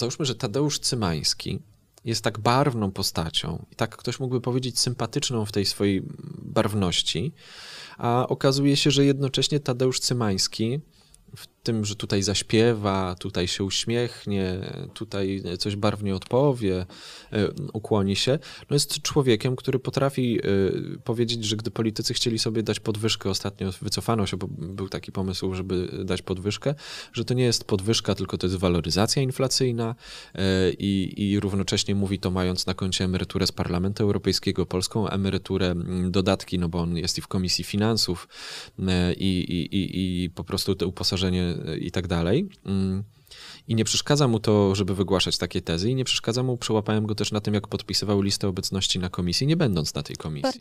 załóżmy, że Tadeusz Cymański jest tak barwną postacią i tak ktoś mógłby powiedzieć sympatyczną w tej swojej barwności, a okazuje się, że jednocześnie Tadeusz Cymański tym, że tutaj zaśpiewa, tutaj się uśmiechnie, tutaj coś barwnie odpowie, e, ukłoni się, no jest człowiekiem, który potrafi e, powiedzieć, że gdy politycy chcieli sobie dać podwyżkę, ostatnio wycofano się, bo był taki pomysł, żeby dać podwyżkę, że to nie jest podwyżka, tylko to jest waloryzacja inflacyjna e, i, i równocześnie mówi to mając na koncie emeryturę z Parlamentu Europejskiego, polską emeryturę, dodatki, no bo on jest i w Komisji Finansów i, i, i, i po prostu to uposażenie i tak dalej. Mm. I nie przeszkadza mu to, żeby wygłaszać takie tezy, i nie przeszkadza mu, przełapałem go też na tym, jak podpisywał listę obecności na komisji, nie będąc na tej komisji.